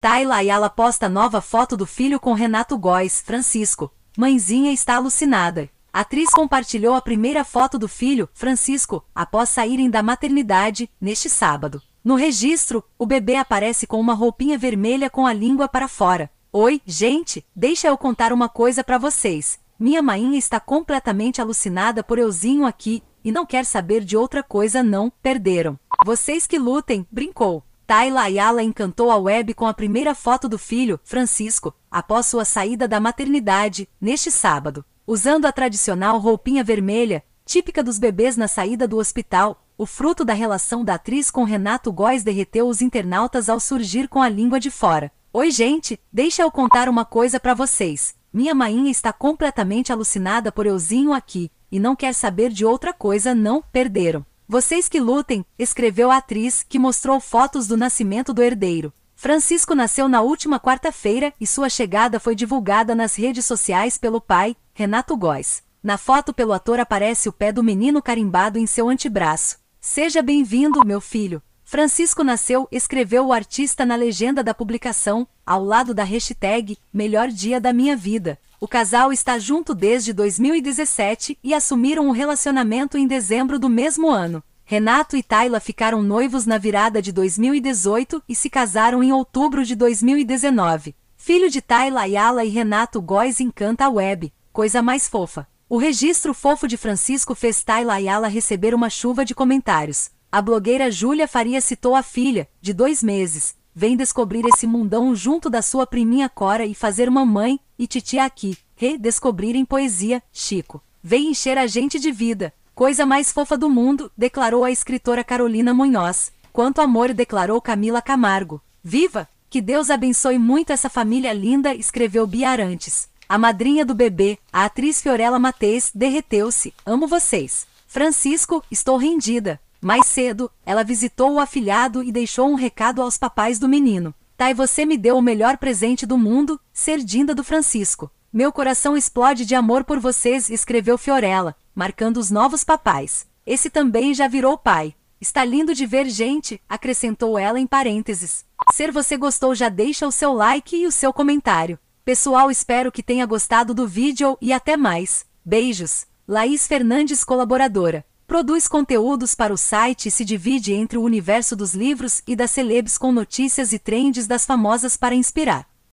Tayla tá, Ayala posta nova foto do filho com Renato Góes, Francisco. Mãezinha está alucinada. A atriz compartilhou a primeira foto do filho, Francisco, após saírem da maternidade, neste sábado. No registro, o bebê aparece com uma roupinha vermelha com a língua para fora. Oi, gente, deixa eu contar uma coisa para vocês. Minha mainha está completamente alucinada por euzinho aqui e não quer saber de outra coisa não, perderam. Vocês que lutem, brincou. Tayla Ayala encantou a web com a primeira foto do filho, Francisco, após sua saída da maternidade, neste sábado. Usando a tradicional roupinha vermelha, típica dos bebês na saída do hospital, o fruto da relação da atriz com Renato Góes derreteu os internautas ao surgir com a língua de fora. Oi, gente, deixa eu contar uma coisa para vocês. Minha mainha está completamente alucinada por euzinho aqui, e não quer saber de outra coisa, não, perderam. Vocês que lutem, escreveu a atriz, que mostrou fotos do nascimento do herdeiro. Francisco nasceu na última quarta-feira e sua chegada foi divulgada nas redes sociais pelo pai, Renato Góes. Na foto pelo ator aparece o pé do menino carimbado em seu antebraço. Seja bem-vindo, meu filho. Francisco nasceu, escreveu o artista na legenda da publicação, ao lado da hashtag Melhor Dia da Minha Vida. O casal está junto desde 2017 e assumiram um relacionamento em dezembro do mesmo ano. Renato e Tayla ficaram noivos na virada de 2018 e se casaram em outubro de 2019. Filho de Tayla Ayala e Renato Góes encanta a web, coisa mais fofa. O registro fofo de Francisco fez Tayla Ayala receber uma chuva de comentários. A blogueira Júlia Faria citou a filha, de dois meses, vem descobrir esse mundão junto da sua priminha Cora e fazer uma mãe, e Titia aqui, redescobrir em poesia, Chico. Vem encher a gente de vida. Coisa mais fofa do mundo, declarou a escritora Carolina Munhoz. Quanto amor declarou Camila Camargo. Viva! Que Deus abençoe muito essa família linda, escreveu Bia Arantes. A madrinha do bebê, a atriz Fiorella Mateis, derreteu-se. Amo vocês. Francisco, estou rendida. Mais cedo, ela visitou o afilhado e deixou um recado aos papais do menino. Tai você me deu o melhor presente do mundo, ser dinda do Francisco. Meu coração explode de amor por vocês, escreveu Fiorella, marcando os novos papais. Esse também já virou pai. Está lindo de ver, gente, acrescentou ela em parênteses. Se você gostou, já deixa o seu like e o seu comentário. Pessoal, espero que tenha gostado do vídeo e até mais. Beijos. Laís Fernandes, colaboradora. Produz conteúdos para o site e se divide entre o universo dos livros e das celebs com notícias e trends das famosas para inspirar.